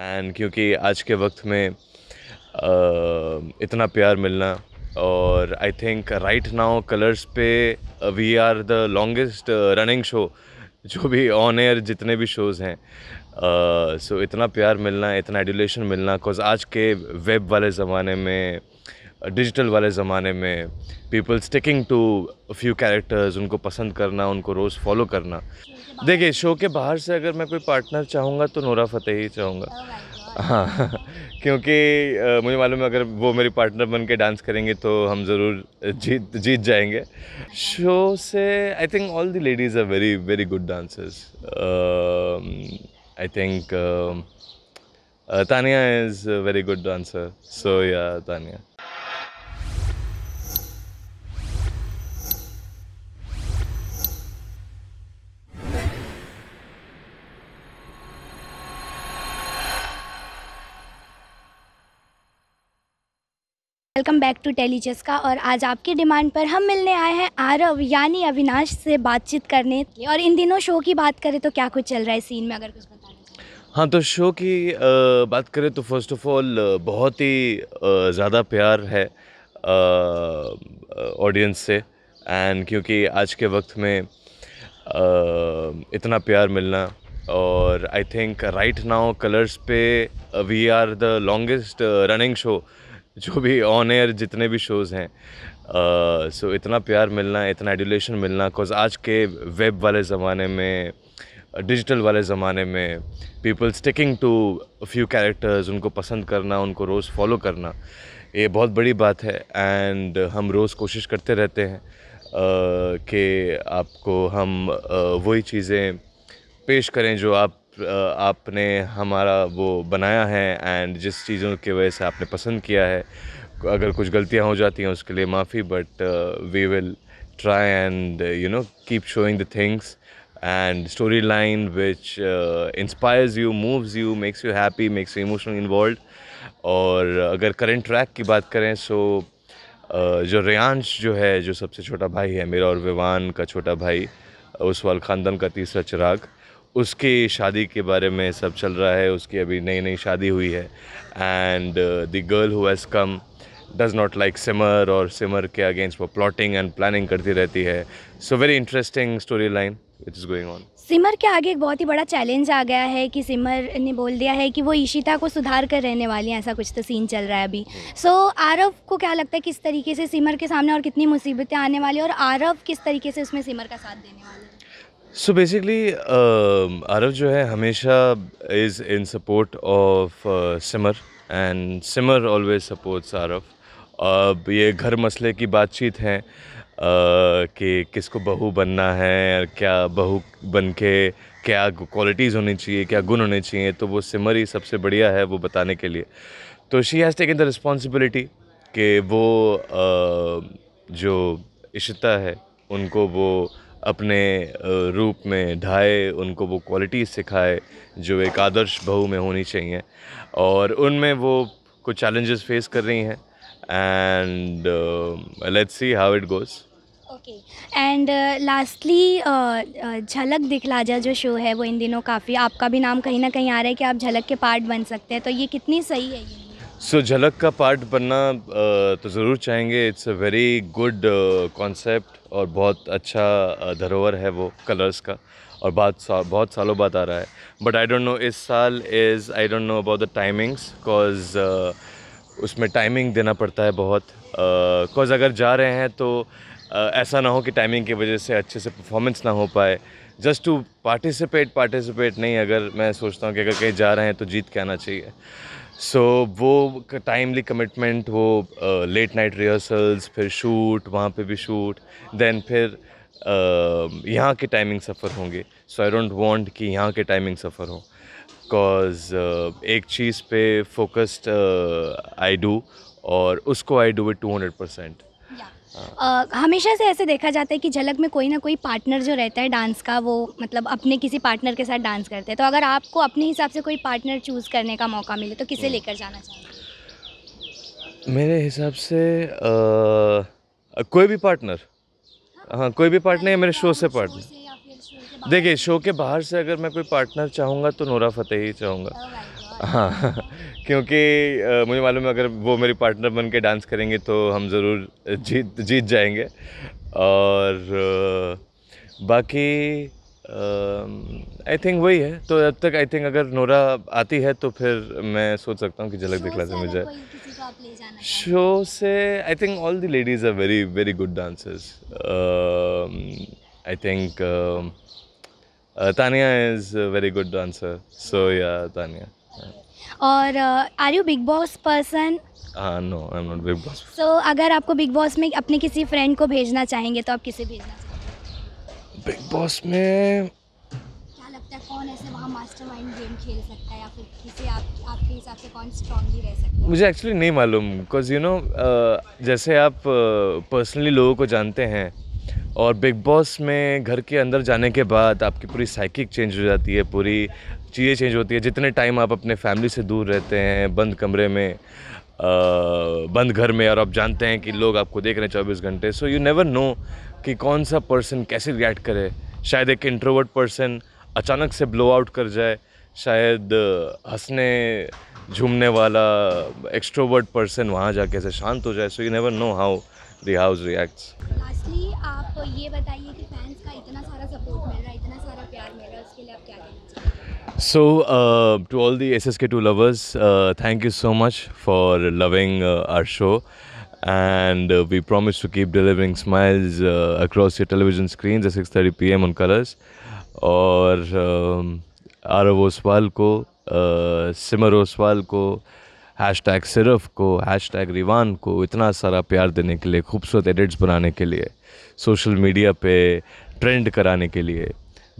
And क्योंकि आज के वक्त में इतना प्यार मिलना और I think right now Colors पे we are the longest running show जो भी ऑन एयर जितने भी शोज़ हैं सो uh, so इतना प्यार मिलना इतना एडुलेशन मिलना बिकॉज आज के वेब वाले ज़माने में डिजिटल वाले ज़माने में people sticking to few characters उनको पसंद करना उनको रोज़ फॉलो करना देखिए शो के बाहर से अगर मैं कोई पार्टनर चाहूँगा तो नोरा फतेह ही चाहूँगा हाँ क्योंकि मुझे मालूम है अगर वो मेरी पार्टनर बन के डांस करेंगे तो हम ज़रूर जीत जीत जाएंगे शो से I think all the ladies are very very good dancers I think Tania is very good dancer so ya Tania welcome back to Telly का और आज आपकी डिमांड पर हम मिलने आए हैं आरव यानी अविनाश से बातचीत करने और इन दिनों शो की बात करें तो क्या कुछ चल रहा है सीन में अगर कुछ हाँ तो शो की बात करें तो फर्स्ट ऑफ ऑल बहुत ही ज़्यादा प्यार है ऑडियंस से एंड क्योंकि आज के वक्त में इतना प्यार मिलना और I think right now Colors पे we are the longest running show जो भी ऑन एयर जितने भी शोज़ हैं सो uh, so इतना प्यार मिलना इतना एडुलेशन मिलना बिकॉज आज के वेब वाले ज़माने में डिजिटल वाले ज़माने में people sticking to few characters उनको पसंद करना उनको रोज़ फॉलो करना ये बहुत बड़ी बात है एंड हम रोज़ कोशिश करते रहते हैं uh, कि आपको हम uh, वही चीज़ें पेश करें जो आप आपने हमारा वो बनाया है एंड जिस चीज़ों की वजह से आपने पसंद किया है अगर कुछ गलतियाँ हो जाती हैं उसके लिए माफ़ी but we will try and you know keep showing the things and story line which inspires you moves you makes you happy makes you emotional involve और अगर करंट ट्रैक की बात करें सो जो रियांश जो है जो सबसे छोटा भाई है मेरा और विवान का छोटा भाई उस वाल ख़ानदान का तीसरा चिराग उसकी शादी के बारे में सब चल रहा है उसकी अभी नई नई शादी हुई है and the girl who has come does not like Simar और सिमर के अगेंस्ट वो प्लॉटिंग एंड प्लानिंग करती रहती है so very interesting story line which is going on Simar के आगे एक बहुत ही बड़ा चैलेंज आ गया है कि सिमर ने बोल दिया है कि वो ईशिता को सुधार कर रहने वाली है ऐसा कुछ तो सीन चल रहा है अभी सो hmm. so, आरव को क्या लगता है किस तरीके से सिमर के सामने और कितनी मुसीबतें आने वाली और आरव किस तरीके से उसमें सिमर का साथ देने वाला है सो बेसिकली आरव जो है हमेशा is in support of Simar and Simar always supports Aarav अब ये घर मसले की बातचीत है uh, कि किसको बहू बनना है क्या बहू बन के क्या क्वालिटीज़ होनी चाहिए क्या गुण होने चाहिए तो वो सिमर ही सबसे बढ़िया है वो बताने के लिए तो she has taken the responsibility कि वो uh, जो इशिता है उनको वो अपने रूप में ढाए उनको वो क्वालिटी सिखाए जो एक आदर्श बहू में होनी चाहिए और उनमें वो कुछ चैलेंजेस फेस कर रही हैं and let's see how it goes okay and lastly Jhalak Dikhla जा जो शो है वो इन दिनों काफ़ी आपका भी नाम कहीं ना कहीं आ रहा है कि आप झलक के पार्ट बन सकते हैं तो ये कितनी सही है ये सो झलक का पार्ट बनना तो ज़रूर चाहेंगे it's a very good concept और बहुत अच्छा धरोहर है वो कलर्स का और बात सा, बहुत सालों बाद आ रहा है बट आई डोंट नो इस साल is I don't know about the timings because उसमें टाइमिंग देना पड़ता है बहुत बिकॉज uh, अगर जा रहे हैं तो uh, ऐसा ना हो कि टाइमिंग की वजह से अच्छे से परफॉर्मेंस ना हो पाए जस्ट टू पार्टिसिपेट पार्टिसिपेट नहीं अगर मैं सोचता हूँ कि अगर कहीं जा रहे हैं तो जीत के आना चाहिए सो so, वो टाइमली कमिटमेंट वो लेट नाइट रिहर्सल्स फिर शूट वहाँ पे भी शूट देन फिर uh, यहाँ के टाइमिंग सफ़र होंगे सो आई डोंट वांट कि यहाँ के टाइमिंग सफ़र हो बिकॉज uh, एक चीज़ पे फोकस्ड आई डू और उसको I do it two hundred percent uh, हमेशा से ऐसे देखा जाता है कि झलक में कोई ना कोई पार्टनर जो रहता है डांस का वो मतलब अपने किसी पार्टनर के साथ डांस करते हैं तो अगर आपको अपने हिसाब से कोई पार्टनर चूज़ करने का मौका मिले तो किसे हम्म। लेकर जाना चाहिए मेरे हिसाब से आ, कोई भी पार्टनर हाँ, कोई भी पार्टनर या मेरे शो से पार्टनर देखिए शो के बाहर से अगर मैं कोई पार्टनर चाहूँगा तो नोरा फतेह ही चाहूँगा oh हाँ क्योंकि आ, मुझे मालूम है अगर वो मेरी पार्टनर बन के डांस करेंगे तो हम ज़रूर जीत जीत जाएंगे और आ, बाकी आई थिंक वही है तो अब तक आई थिंक अगर नोरा आती है तो फिर मैं सोच सकता हूँ कि झलक दिखला से मुझे शो से I think all the ladies are very very good dancers I think Tania is very good dancer so ya Tania और are you Bigg Boss person no I am not Bigg Boss so अगर आपको बिग बॉस में अपने किसी फ्रेंड को भेजना चाहेंगे तो आप किसे भेजना चाहेंगे बिग बॉस में क्या लगता है कौन ऐसे वहाँ मास्टरमाइंड गेम खेल सकता है या फिर किसे आप आपके हिसाब से कौन स्ट्रांगली रह सकता है मुझे एक्चुअली नहीं मालूम बिकॉज यू नो जैसे आप पर्सनली uh, लोगों को जानते हैं और बिग बॉस में घर के अंदर जाने के बाद आपकी पूरी साइकिक चेंज हो जाती है पूरी चीज़ें चेंज होती है जितने टाइम आप अपने फैमिली से दूर रहते हैं बंद कमरे में आ, बंद घर में और आप जानते हैं कि लोग आपको देख रहे हैं चौबीस घंटे सो यू नेवर नो कि कौन सा पर्सन कैसे रिएक्ट करे शायद एक इंट्रोवर्ट पर्सन अचानक से ब्लो आउट कर जाए शायद हंसने झूमने वाला एक्स्ट्रोवर्ट पर्सन वहाँ जाके ऐसे शांत हो जाए so you never know how the house reacts तो ये बताइए कि फैंस का इतना सारा सपोर्ट मिल रहा है इतना सारा प्यार मिल रहा है उसके लिए आप क्या कहना चाहेंगे so to all the S S K two lovers thank you so much for loving our show and uh, we promise to keep delivering smiles uh, across your television screens at 6:30 p.m. on Colors. और Aarav Oswal ko Simar Oswal ko #sirf ko #rivan ko itna sara pyar dene ke liye khoobsurat edits banane ke liye social media पे trend कराने के लिए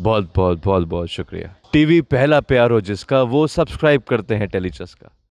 बहुत बहुत बहुत बहुत शुक्रिया टीवी पहला प्यार हो जिसका वो सब्सक्राइब करते हैं टेलीचस का